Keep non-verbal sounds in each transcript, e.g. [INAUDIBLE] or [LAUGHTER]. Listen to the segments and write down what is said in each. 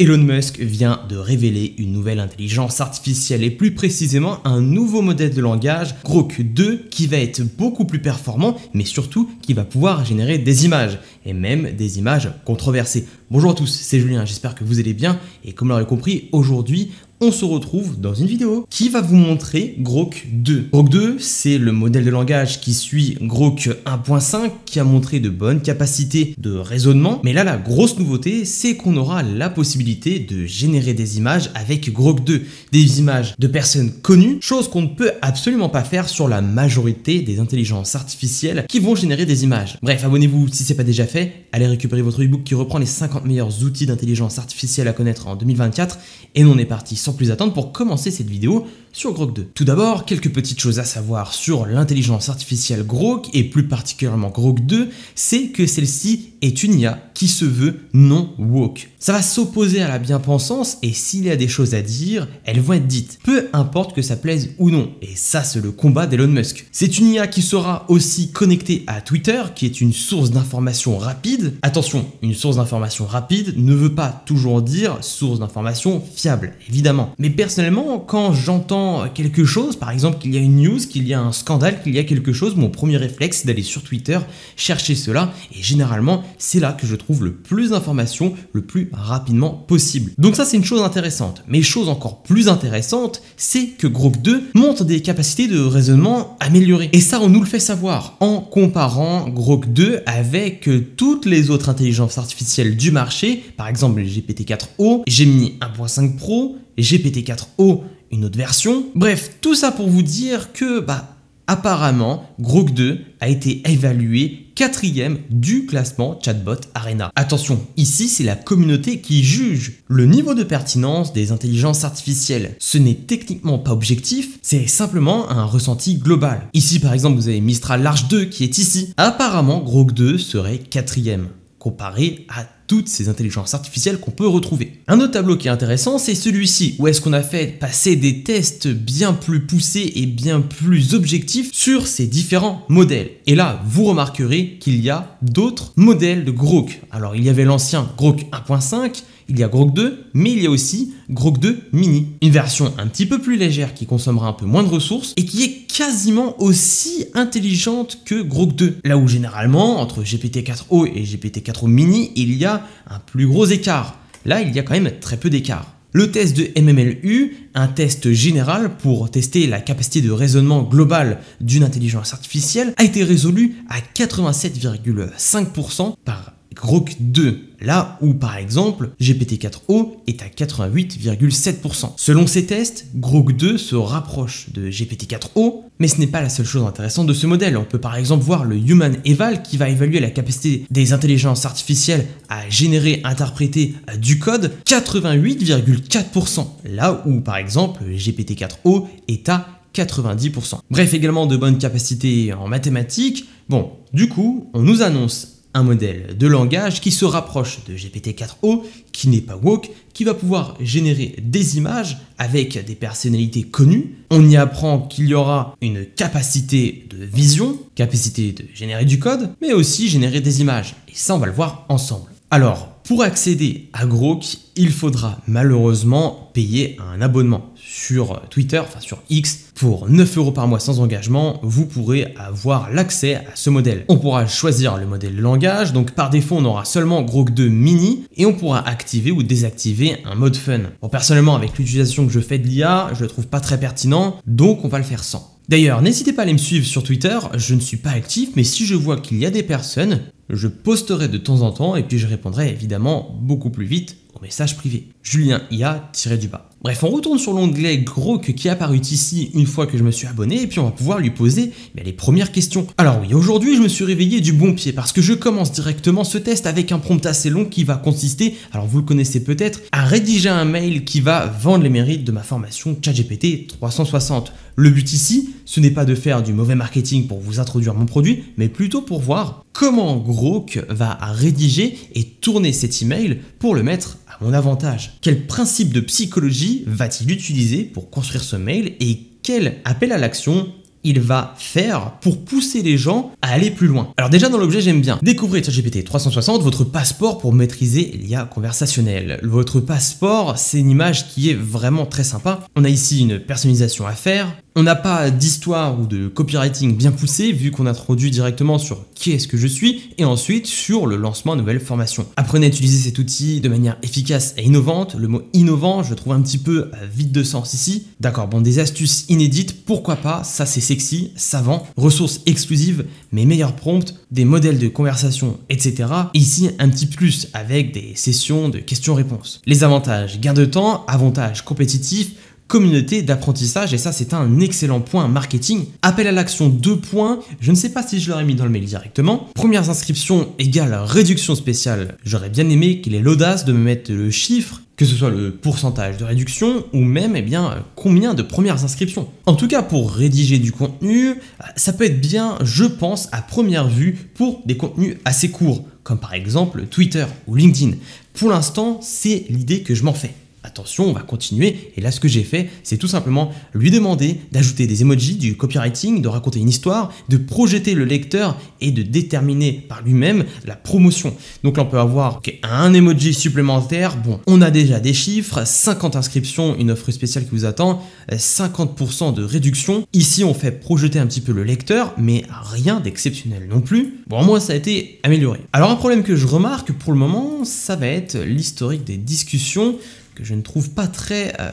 Elon Musk vient de révéler une nouvelle intelligence artificielle et plus précisément un nouveau modèle de langage, Grok 2, qui va être beaucoup plus performant mais surtout qui va pouvoir générer des images et même des images controversées. Bonjour à tous, c'est Julien, j'espère que vous allez bien et comme vous l'aurez compris, aujourd'hui on se retrouve dans une vidéo qui va vous montrer Grok 2. Grok 2, c'est le modèle de langage qui suit Grok 1.5 qui a montré de bonnes capacités de raisonnement. Mais là, la grosse nouveauté, c'est qu'on aura la possibilité de générer des images avec Grok 2, des images de personnes connues, chose qu'on ne peut absolument pas faire sur la majorité des intelligences artificielles qui vont générer des images. Bref, abonnez-vous si c'est pas déjà fait, allez récupérer votre ebook qui reprend les 50 meilleurs outils d'intelligence artificielle à connaître en 2024 et on est parti sans plus attendre, pour commencer cette vidéo, sur Grok 2. Tout d'abord, quelques petites choses à savoir sur l'intelligence artificielle Grok et plus particulièrement Grok 2, c'est que celle-ci est une IA qui se veut non woke. Ça va s'opposer à la bien-pensance et s'il y a des choses à dire, elles vont être dites, peu importe que ça plaise ou non. Et ça, c'est le combat d'Elon Musk. C'est une IA qui sera aussi connectée à Twitter, qui est une source d'information rapide. Attention, une source d'information rapide ne veut pas toujours dire source d'information fiable, évidemment. Mais personnellement, quand j'entends quelque chose, par exemple qu'il y a une news, qu'il y a un scandale, qu'il y a quelque chose, mon premier réflexe c'est d'aller sur Twitter chercher cela et généralement c'est là que je trouve le plus d'informations le plus rapidement possible. Donc ça c'est une chose intéressante. Mais chose encore plus intéressante, c'est que Grok 2 montre des capacités de raisonnement améliorées. Et ça on nous le fait savoir en comparant Grok 2 avec euh, toutes les autres intelligences artificielles du marché, par exemple GPT-4O, Gemini 1.5 Pro, GPT-4O une autre version. Bref, tout ça pour vous dire que, bah, apparemment, Grog 2 a été évalué quatrième du classement Chatbot Arena. Attention, ici c'est la communauté qui juge le niveau de pertinence des intelligences artificielles. Ce n'est techniquement pas objectif, c'est simplement un ressenti global. Ici par exemple vous avez Mistral Large 2 qui est ici. Apparemment Grog 2 serait quatrième comparé à toutes ces intelligences artificielles qu'on peut retrouver. Un autre tableau qui est intéressant, c'est celui-ci, où est-ce qu'on a fait passer des tests bien plus poussés et bien plus objectifs sur ces différents modèles. Et là, vous remarquerez qu'il y a d'autres modèles de Grok. Alors, il y avait l'ancien Grok 1.5, il y a Grog 2, mais il y a aussi Grog 2 Mini, une version un petit peu plus légère qui consommera un peu moins de ressources et qui est quasiment aussi intelligente que Grog 2. Là où généralement, entre GPT-4O et GPT-4O Mini, il y a un plus gros écart. Là, il y a quand même très peu d'écart. Le test de MMLU, un test général pour tester la capacité de raisonnement globale d'une intelligence artificielle, a été résolu à 87,5% par Grok 2, là où par exemple GPT-4O est à 88,7%. Selon ces tests, Grok 2 se rapproche de GPT-4O, mais ce n'est pas la seule chose intéressante de ce modèle. On peut par exemple voir le Human Eval qui va évaluer la capacité des intelligences artificielles à générer, interpréter du code 88,4%, là où par exemple GPT-4O est à 90%. Bref, également de bonnes capacités en mathématiques. Bon, du coup, on nous annonce un modèle de langage qui se rapproche de GPT-4o, qui n'est pas woke, qui va pouvoir générer des images avec des personnalités connues. On y apprend qu'il y aura une capacité de vision, capacité de générer du code, mais aussi générer des images. Et ça, on va le voir ensemble. Alors, pour accéder à Grok, il faudra malheureusement payer un abonnement sur Twitter, enfin sur X. Pour 9 euros par mois sans engagement, vous pourrez avoir l'accès à ce modèle. On pourra choisir le modèle langage, donc par défaut on aura seulement Grok 2 mini et on pourra activer ou désactiver un mode fun. Bon personnellement avec l'utilisation que je fais de l'IA, je le trouve pas très pertinent, donc on va le faire sans. D'ailleurs, n'hésitez pas à aller me suivre sur Twitter, je ne suis pas actif, mais si je vois qu'il y a des personnes je posterai de temps en temps et puis je répondrai évidemment beaucoup plus vite aux messages privés. Julien IA tiré du bas. Bref, on retourne sur l'onglet Grok qui est apparu ici une fois que je me suis abonné et puis on va pouvoir lui poser les premières questions. Alors oui, aujourd'hui je me suis réveillé du bon pied parce que je commence directement ce test avec un prompt assez long qui va consister, alors vous le connaissez peut-être, à rédiger un mail qui va vendre les mérites de ma formation ChatGPT 360. Le but ici, ce n'est pas de faire du mauvais marketing pour vous introduire mon produit, mais plutôt pour voir comment Grok va rédiger et tourner cet email pour le mettre à mon avantage. Quel principe de psychologie va-t-il utiliser pour construire ce mail et quel appel à l'action il va faire pour pousser les gens à aller plus loin. Alors déjà dans l'objet j'aime bien. Découvrez GPT 360, votre passeport pour maîtriser l'IA conversationnelle. Votre passeport, c'est une image qui est vraiment très sympa. On a ici une personnalisation à faire, on n'a pas d'histoire ou de copywriting bien poussé vu qu'on introduit directement sur qui est-ce que je suis et ensuite sur le lancement de nouvelles formations. Apprenez à utiliser cet outil de manière efficace et innovante. Le mot innovant, je trouve un petit peu euh, vide de sens ici. D'accord, bon, des astuces inédites, pourquoi pas, ça c'est sexy, savant, ressources exclusives, mes meilleurs prompts, des modèles de conversation, etc. ici, un petit plus avec des sessions de questions-réponses. Les avantages, gain de temps, avantages compétitifs, communauté d'apprentissage et ça c'est un excellent point marketing. Appel à l'action deux points, je ne sais pas si je l'aurais mis dans le mail directement. Premières inscriptions égale réduction spéciale. J'aurais bien aimé qu'il ait l'audace de me mettre le chiffre que ce soit le pourcentage de réduction ou même eh bien, combien de premières inscriptions. En tout cas, pour rédiger du contenu, ça peut être bien, je pense, à première vue pour des contenus assez courts, comme par exemple Twitter ou LinkedIn. Pour l'instant, c'est l'idée que je m'en fais. Attention, on va continuer, et là ce que j'ai fait, c'est tout simplement lui demander d'ajouter des emojis, du copywriting, de raconter une histoire, de projeter le lecteur et de déterminer par lui-même la promotion. Donc là on peut avoir un emoji supplémentaire, bon, on a déjà des chiffres, 50 inscriptions, une offre spéciale qui vous attend, 50% de réduction. Ici on fait projeter un petit peu le lecteur, mais rien d'exceptionnel non plus. Bon, moi ça a été amélioré. Alors un problème que je remarque pour le moment, ça va être l'historique des discussions je ne trouve pas très euh,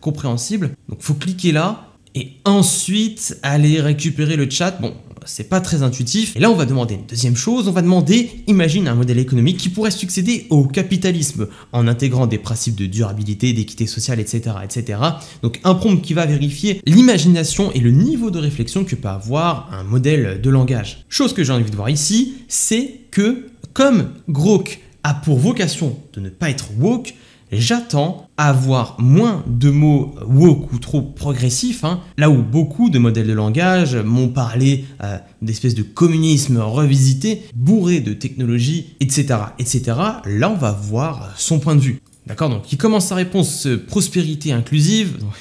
compréhensible. Donc faut cliquer là et ensuite aller récupérer le chat. Bon, c'est pas très intuitif. Et là, on va demander une deuxième chose, on va demander, imagine un modèle économique qui pourrait succéder au capitalisme en intégrant des principes de durabilité, d'équité sociale, etc., etc. Donc un prompt qui va vérifier l'imagination et le niveau de réflexion que peut avoir un modèle de langage. Chose que j'ai envie de voir ici, c'est que comme Grok a pour vocation de ne pas être woke, J'attends à avoir moins de mots woke ou trop progressifs, hein, là où beaucoup de modèles de langage m'ont parlé euh, d'espèces de communisme revisité, bourré de technologie, etc., etc. Là, on va voir son point de vue. D'accord Donc, qui commence sa réponse euh, prospérité inclusive. [LAUGHS]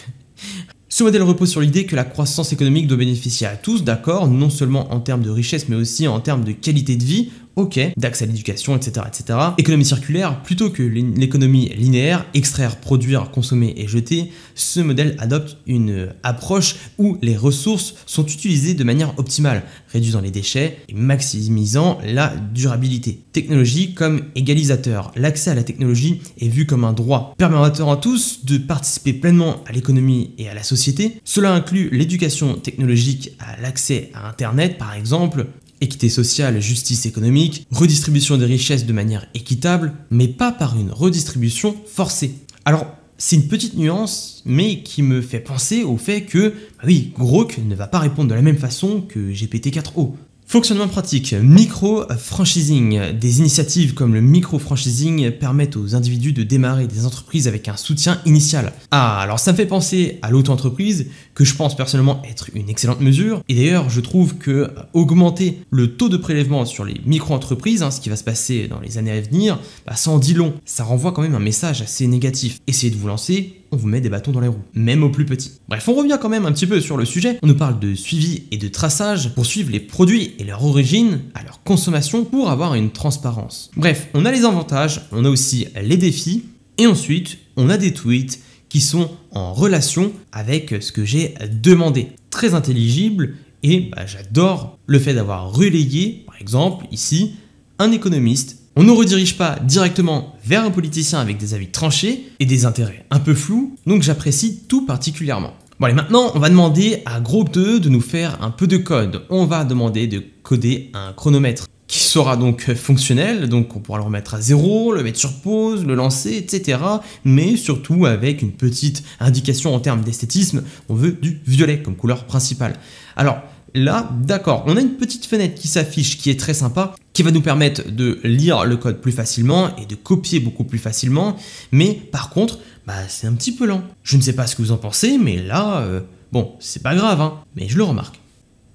Ce modèle repose sur l'idée que la croissance économique doit bénéficier à tous, d'accord, non seulement en termes de richesse, mais aussi en termes de qualité de vie. OK, d'accès à l'éducation, etc., etc. Économie circulaire, plutôt que l'économie linéaire, extraire, produire, consommer et jeter, ce modèle adopte une euh, approche où les ressources sont utilisées de manière optimale, réduisant les déchets et maximisant la durabilité. Technologie comme égalisateur, l'accès à la technologie est vu comme un droit, permettant à tous de participer pleinement à l'économie et à la société. Cela inclut l'éducation technologique à l'accès à Internet, par exemple, équité sociale, justice économique, redistribution des richesses de manière équitable, mais pas par une redistribution forcée. Alors, c'est une petite nuance, mais qui me fait penser au fait que, bah oui, Grok ne va pas répondre de la même façon que GPT-4O. Fonctionnement pratique. Micro-franchising. Des initiatives comme le micro-franchising permettent aux individus de démarrer des entreprises avec un soutien initial. Ah, alors ça me fait penser à l'auto-entreprise, que je pense personnellement être une excellente mesure. Et d'ailleurs, je trouve que euh, augmenter le taux de prélèvement sur les micro-entreprises, hein, ce qui va se passer dans les années à venir, ça bah, en dit long. Ça renvoie quand même un message assez négatif. Essayez de vous lancer, on vous met des bâtons dans les roues, même aux plus petits. Bref, on revient quand même un petit peu sur le sujet. On nous parle de suivi et de traçage pour suivre les produits et leur origine à leur consommation pour avoir une transparence. Bref, on a les avantages, on a aussi les défis, et ensuite, on a des tweets qui sont en relation avec ce que j'ai demandé. Très intelligible, et bah, j'adore le fait d'avoir relayé, par exemple, ici, un économiste on ne redirige pas directement vers un politicien avec des avis tranchés et des intérêts un peu flous, donc j'apprécie tout particulièrement. Bon allez, maintenant on va demander à groupe 2 de nous faire un peu de code. On va demander de coder un chronomètre qui sera donc fonctionnel, donc on pourra le remettre à zéro, le mettre sur pause, le lancer, etc. Mais surtout avec une petite indication en termes d'esthétisme, on veut du violet comme couleur principale. Alors, Là, d'accord, on a une petite fenêtre qui s'affiche qui est très sympa, qui va nous permettre de lire le code plus facilement et de copier beaucoup plus facilement, mais par contre, bah, c'est un petit peu lent. Je ne sais pas ce que vous en pensez, mais là, euh, bon, c'est pas grave, hein, mais je le remarque.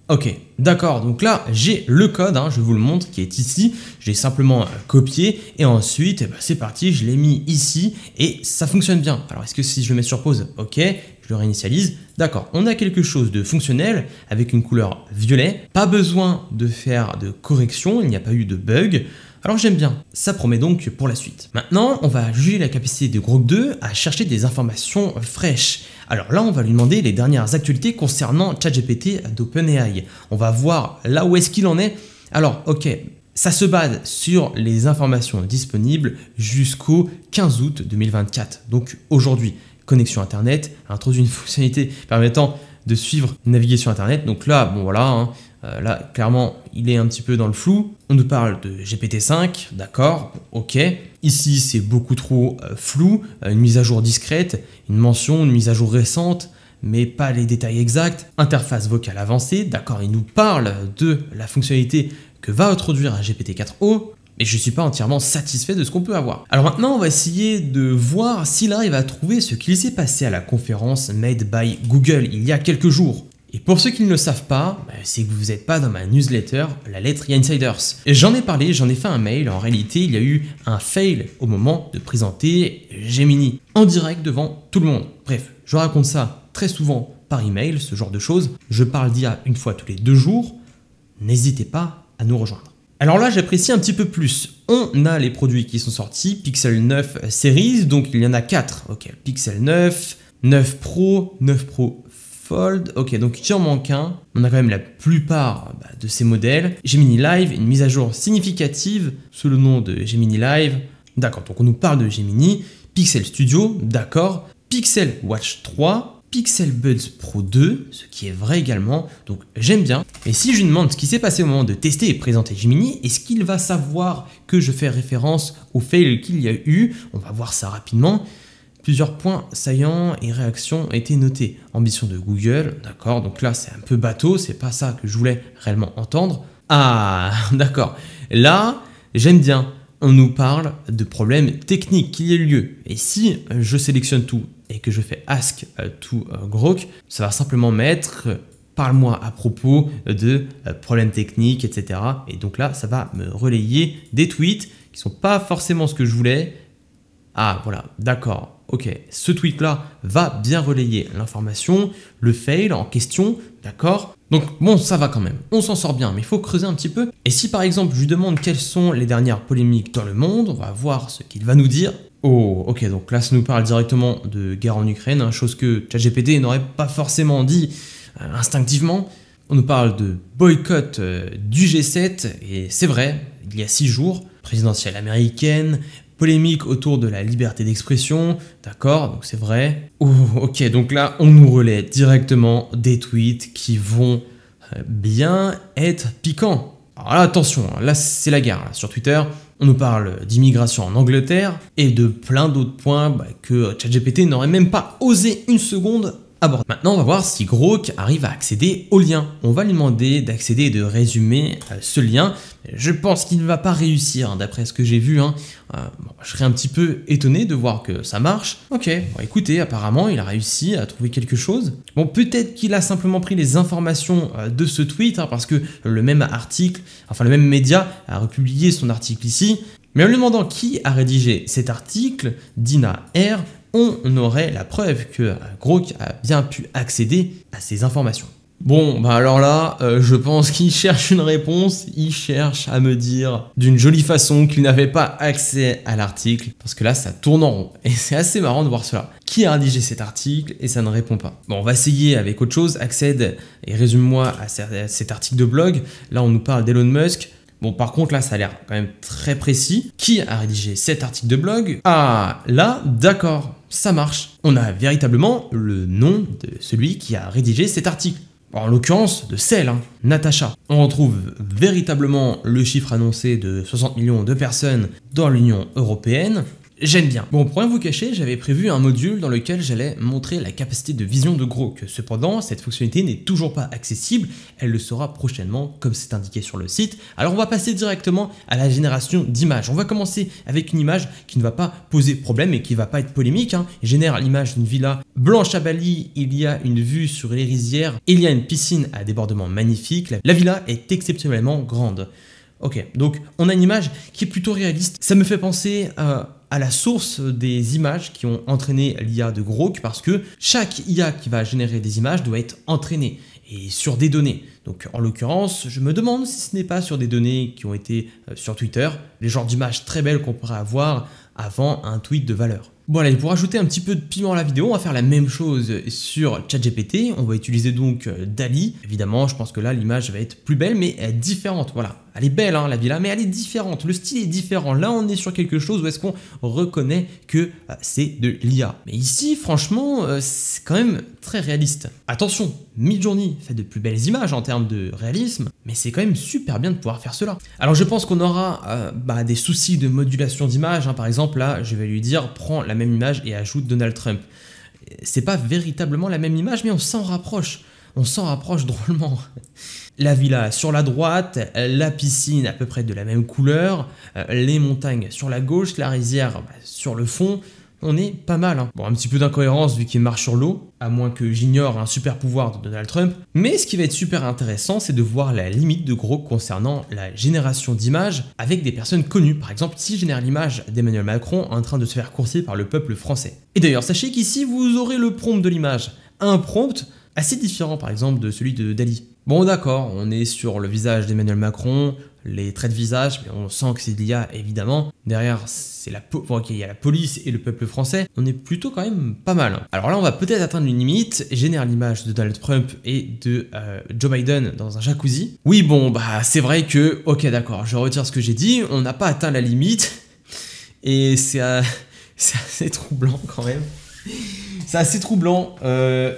Ok, d'accord, donc là j'ai le code, hein. je vous le montre, qui est ici, j'ai simplement euh, copié et ensuite eh ben, c'est parti, je l'ai mis ici et ça fonctionne bien. Alors est-ce que si je le mets sur pause, ok, je le réinitialise. D'accord, on a quelque chose de fonctionnel avec une couleur violet. Pas besoin de faire de correction, il n'y a pas eu de bug. Alors j'aime bien, ça promet donc pour la suite. Maintenant, on va juger la capacité de groupe 2 à chercher des informations fraîches. Alors là, on va lui demander les dernières actualités concernant ChatGPT d'OpenAI. On va voir là où est-ce qu'il en est. Alors, ok, ça se base sur les informations disponibles jusqu'au 15 août 2024, donc aujourd'hui connexion Internet, introduit une fonctionnalité permettant de suivre naviguer sur Internet. Donc là, bon voilà, hein. euh, là clairement, il est un petit peu dans le flou. On nous parle de GPT-5, d'accord, ok. Ici, c'est beaucoup trop euh, flou, euh, une mise à jour discrète, une mention, une mise à jour récente, mais pas les détails exacts. Interface vocale avancée, d'accord, il nous parle de la fonctionnalité que va introduire un GPT-4o mais je ne suis pas entièrement satisfait de ce qu'on peut avoir. Alors maintenant, on va essayer de voir s'il arrive à trouver ce qu'il s'est passé à la conférence Made by Google il y a quelques jours. Et pour ceux qui ne le savent pas, bah, c'est que vous n'êtes pas dans ma newsletter, la lettre Insiders. J'en ai parlé, j'en ai fait un mail, en réalité il y a eu un fail au moment de présenter Gemini, en direct devant tout le monde. Bref, je raconte ça très souvent par email, ce genre de choses. Je parle d'IA une fois tous les deux jours, n'hésitez pas à nous rejoindre. Alors là, j'apprécie un petit peu plus. On a les produits qui sont sortis, Pixel 9 Series, donc il y en a 4. Ok, Pixel 9, 9 Pro, 9 Pro Fold. Ok, donc il en manque un. On a quand même la plupart bah, de ces modèles. Gemini Live, une mise à jour significative sous le nom de Gemini Live. D'accord, donc on nous parle de Gemini. Pixel Studio, d'accord. Pixel Watch 3, Pixel Buds Pro 2, ce qui est vrai également, donc j'aime bien. et si je demande ce qui s'est passé au moment de tester et présenter Gemini, est-ce qu'il va savoir que je fais référence au fail qu'il y a eu On va voir ça rapidement. Plusieurs points saillants et réactions ont été notés. Ambition de Google, d'accord, donc là c'est un peu bateau, c'est pas ça que je voulais réellement entendre. Ah, [LAUGHS] d'accord. Là, j'aime bien on nous parle de problèmes techniques qui aient lieu. Et si je sélectionne tout et que je fais ask to euh, grok, ça va simplement mettre euh, parle-moi à propos de euh, problèmes techniques, etc. Et donc là, ça va me relayer des tweets qui sont pas forcément ce que je voulais. Ah voilà, d'accord, ok, ce tweet-là va bien relayer l'information, le fail en question, d'accord Donc bon, ça va quand même, on s'en sort bien, mais il faut creuser un petit peu. Et si par exemple je lui demande quelles sont les dernières polémiques dans le monde, on va voir ce qu'il va nous dire. Oh, ok, donc là, ça nous parle directement de guerre en Ukraine, hein, chose que ChatGPT n'aurait pas forcément dit euh, instinctivement. On nous parle de boycott euh, du G7, et c'est vrai, il y a six jours, présidentielle américaine, polémique autour de la liberté d'expression, d'accord, donc c'est vrai. Oh, ok, donc là, on nous relaie directement des tweets qui vont euh, bien être piquants. Alors là, attention, hein, là, c'est la guerre. Sur Twitter, on nous parle d'immigration en Angleterre et de plein d'autres points bah, que ChatGPT n'aurait même pas osé une seconde Maintenant, on va voir si Grok arrive à accéder au lien. On va lui demander d'accéder et de résumer euh, ce lien. Je pense qu'il ne va pas réussir, hein, d'après ce que j'ai vu. Hein. Euh, je serais un petit peu étonné de voir que ça marche. Ok, écoutez, apparemment, il a réussi à trouver quelque chose. Bon, peut-être qu'il a simplement pris les informations euh, de ce tweet, hein, parce que le même article, enfin le même média a republié son article ici. Mais en lui demandant qui a rédigé cet article, Dina R on aurait la preuve que euh, Grok a bien pu accéder à ces informations. Bon, bah alors là, euh, je pense qu'il [LAUGHS] cherche une réponse, il cherche à me dire d'une jolie façon qu'il n'avait pas accès à l'article, parce que là, ça tourne en rond, [LAUGHS] et c'est assez marrant de voir cela. Qui a rédigé cet article et ça ne répond pas Bon, on va essayer avec autre chose, accède et résume-moi à cet article de blog, là on nous parle d'Elon Musk, Bon, par contre, là, ça a l'air quand même très précis. Qui a rédigé cet article de blog Ah, là, d'accord ça marche. On a véritablement le nom de celui qui a rédigé cet article. En l'occurrence, de celle, hein. Natacha. On retrouve véritablement le chiffre annoncé de 60 millions de personnes dans l'Union Européenne, J'aime bien. Bon, pour rien vous cacher, j'avais prévu un module dans lequel j'allais montrer la capacité de vision de Grok. Cependant, cette fonctionnalité n'est toujours pas accessible, elle le sera prochainement comme c'est indiqué sur le site. Alors on va passer directement à la génération d'images. On va commencer avec une image qui ne va pas poser problème et qui ne va pas être polémique. Hein. génère l'image d'une villa blanche à Bali, il y a une vue sur les rizières, il y a une piscine à débordement magnifique, la villa est exceptionnellement grande. Ok, donc on a une image qui est plutôt réaliste. Ça me fait penser à à la source des images qui ont entraîné l'IA de Grok parce que chaque IA qui va générer des images doit être entraînée et sur des données. Donc en l'occurrence, je me demande si ce n'est pas sur des données qui ont été euh, sur Twitter, les genres d'images très belles qu'on pourrait avoir avant un tweet de valeur. Bon allez, pour ajouter un petit peu de piment à la vidéo, on va faire la même chose sur ChatGPT. On va utiliser donc euh, Dali. Évidemment, je pense que là, l'image va être plus belle, mais elle est différente. Voilà, elle est belle hein, la villa, mais elle est différente. Le style est différent. Là, on est sur quelque chose où est-ce qu'on reconnaît que euh, c'est de l'IA. Mais ici, franchement, euh, c'est quand même très réaliste. Attention, Midjourney fait de plus belles images en termes de réalisme, mais c'est quand même super bien de pouvoir faire cela. Alors, je pense qu'on aura bah, des soucis de modulation d'image. Hein. Par exemple, là, je vais lui dire prends la même image et ajoute Donald Trump. C'est pas véritablement la même image, mais on s'en rapproche. On s'en rapproche drôlement. La villa sur la droite, la piscine à peu près de la même couleur, euh, les montagnes sur la gauche, la rizière bah, sur le fond, on est pas mal. Hein. Bon, un petit peu d'incohérence vu qu'il marche sur l'eau, à moins que j'ignore un super pouvoir de Donald Trump. Mais ce qui va être super intéressant, c'est de voir la limite de Gros concernant la génération d'images avec des personnes connues. Par exemple, si génère l'image d'Emmanuel Macron en train de se faire courser par le peuple français. Et d'ailleurs, sachez qu'ici, vous aurez le prompt de l'image. Un prompt assez différent par exemple de celui de Dali. Bon d'accord, on est sur le visage d'Emmanuel Macron, les traits de visage, mais on sent que c'est de l'IA évidemment. Derrière, c'est la il y a la police et le peuple français. On est plutôt quand même pas mal. Alors là, on va peut-être atteindre une limite. Génère l'image de Donald Trump et de euh, Joe Biden dans un jacuzzi. Oui, bon, bah c'est vrai que, ok, d'accord, je retire ce que j'ai dit. On n'a pas atteint la limite et c'est [LAUGHS] assez troublant quand même. C'est assez troublant. Euh,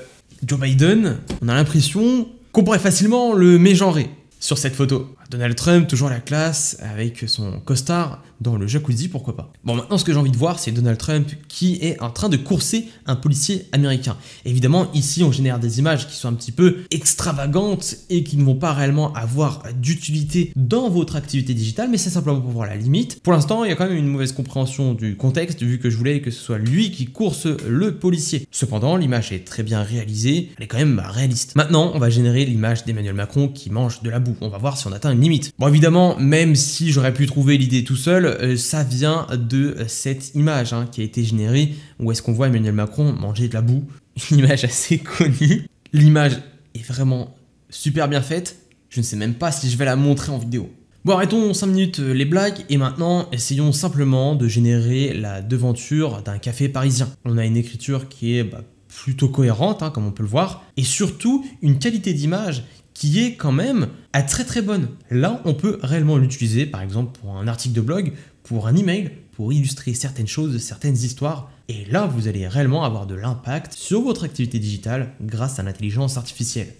Joe Biden, on a l'impression qu'on pourrait facilement le mégenrer sur cette photo. Donald Trump, toujours la classe, avec son costard, dans le jacuzzi, pourquoi pas. Bon, maintenant, ce que j'ai envie de voir, c'est Donald Trump qui est en train de courser un policier américain. Évidemment, ici, on génère des images qui sont un petit peu extravagantes et qui ne vont pas réellement avoir d'utilité dans votre activité digitale, mais c'est simplement pour voir la limite. Pour l'instant, il y a quand même une mauvaise compréhension du contexte, vu que je voulais que ce soit lui qui course le policier. Cependant, l'image est très bien réalisée, elle est quand même réaliste. Maintenant, on va générer l'image d'Emmanuel Macron qui mange de la boue. On va voir si on atteint une limite. Bon, évidemment, même si j'aurais pu trouver l'idée tout seul, euh, ça vient de cette image hein, qui a été générée où est-ce qu'on voit Emmanuel Macron manger de la boue. [LAUGHS] Une image assez connue. L'image est vraiment super bien faite. Je ne sais même pas si je vais la montrer en vidéo. Bon, arrêtons 5 minutes euh, les blagues et maintenant essayons simplement de générer la devanture d'un café parisien. On a une écriture qui est bah, plutôt cohérente, hein, comme on peut le voir, et surtout une qualité d'image qui est quand même à très très bonne. Là, on peut réellement l'utiliser, par exemple, pour un article de blog, pour un email, pour illustrer certaines choses, certaines histoires. Et là, vous allez réellement avoir de l'impact sur votre activité digitale grâce à l'intelligence artificielle.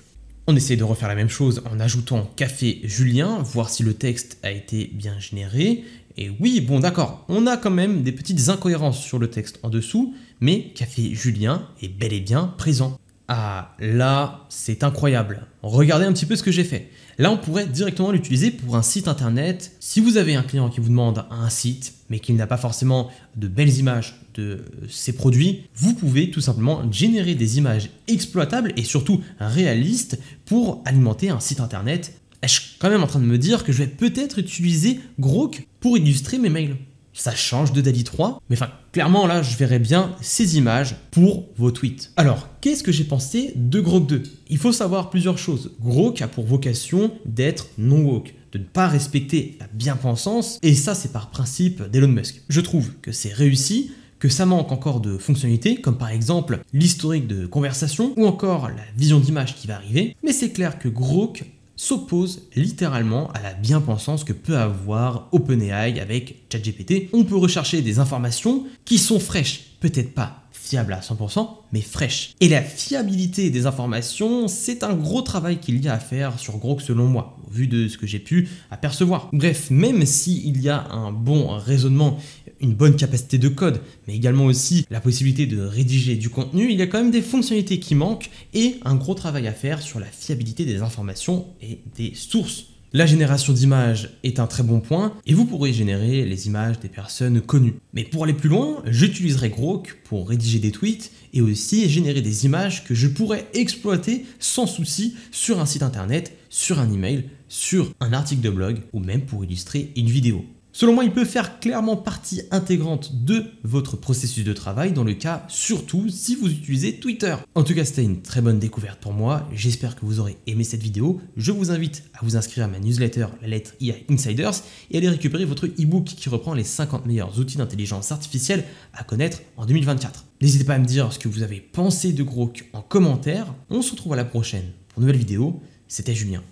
On essaie de refaire la même chose en ajoutant café Julien, voir si le texte a été bien généré. Et oui, bon d'accord, on a quand même des petites incohérences sur le texte en dessous, mais café Julien est bel et bien présent. Ah là, c'est incroyable. Regardez un petit peu ce que j'ai fait. Là, on pourrait directement l'utiliser pour un site internet. Si vous avez un client qui vous demande un site, mais qu'il n'a pas forcément de belles images de euh, ses produits, vous pouvez tout simplement générer des images exploitables et surtout réalistes pour alimenter un site internet. Eh, je suis quand même en train de me dire que je vais peut-être utiliser Grok pour illustrer mes mails. Ça change de Dali 3, mais enfin, clairement là, je verrai bien ces images pour vos tweets. Alors, qu'est-ce que j'ai pensé de Grok 2 Il faut savoir plusieurs choses. Grok a pour vocation d'être non-woke de ne pas respecter la bien-pensance, et ça c'est par principe d'Elon Musk. Je trouve que c'est réussi, que ça manque encore de fonctionnalités, comme par exemple l'historique de conversation ou encore la vision d'image qui va arriver, mais c'est clair que Grok s'oppose littéralement à la bien-pensance que peut avoir OpenAI avec ChatGPT. On peut rechercher des informations qui sont fraîches, peut-être pas fiables à 100%, mais fraîches. Et la fiabilité des informations, c'est un gros travail qu'il y a à faire sur Grok selon moi vu de ce que j'ai pu apercevoir. Bref, même s'il y a un bon raisonnement, une bonne capacité de code, mais également aussi la possibilité de rédiger du contenu, il y a quand même des fonctionnalités qui manquent et un gros travail à faire sur la fiabilité des informations et des sources. La génération d'images est un très bon point et vous pourrez générer les images des personnes connues. Mais pour aller plus loin, j'utiliserai Grok pour rédiger des tweets et aussi générer des images que je pourrais exploiter sans souci sur un site internet, sur un email, sur un article de blog ou même pour illustrer une vidéo. Selon moi, il peut faire clairement partie intégrante de votre processus de travail, dans le cas surtout si vous utilisez Twitter. En tout cas, c'était une très bonne découverte pour moi. J'espère que vous aurez aimé cette vidéo. Je vous invite à vous inscrire à ma newsletter, la lettre IA Insiders, et à aller récupérer votre e-book qui reprend les 50 meilleurs outils d'intelligence artificielle à connaître en 2024. N'hésitez pas à me dire ce que vous avez pensé de Grok en commentaire. On se retrouve à la prochaine pour une nouvelle vidéo. C'était Julien.